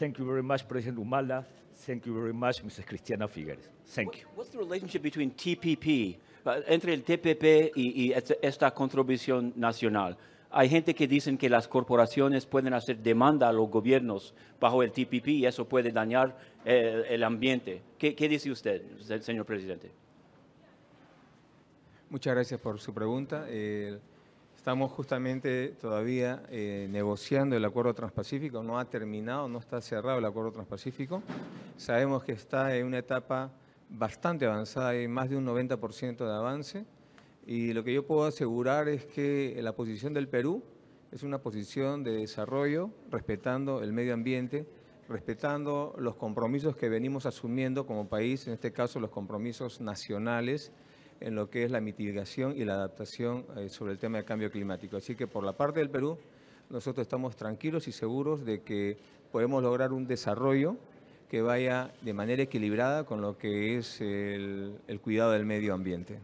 Thank you very much, President Humala. Thank you very much, Cristiana Figueres. Thank you. What's the relationship between uh, entre el TPP y, esta contribución nacional? Hay gente que dicen que las corporaciones pueden hacer demanda a los gobiernos bajo el TPP y eso puede dañar eh, el, ambiente. ¿Qué, dice usted, señor presidente? Muchas gracias por su pregunta. Eh, Estamos justamente todavía eh, negociando el acuerdo transpacífico, no ha terminado, no está cerrado el acuerdo transpacífico. Sabemos que está en una etapa bastante avanzada, hay más de un 90% de avance. Y lo que yo puedo asegurar es que la posición del Perú es una posición de desarrollo, respetando el medio ambiente, respetando los compromisos que venimos asumiendo como país, en este caso los compromisos nacionales en lo que es la mitigación y la adaptación eh, sobre el tema del cambio climático. Así que por la parte del Perú, nosotros estamos tranquilos y seguros de que podemos lograr un desarrollo que vaya de manera equilibrada con lo que es el, el cuidado del medio ambiente.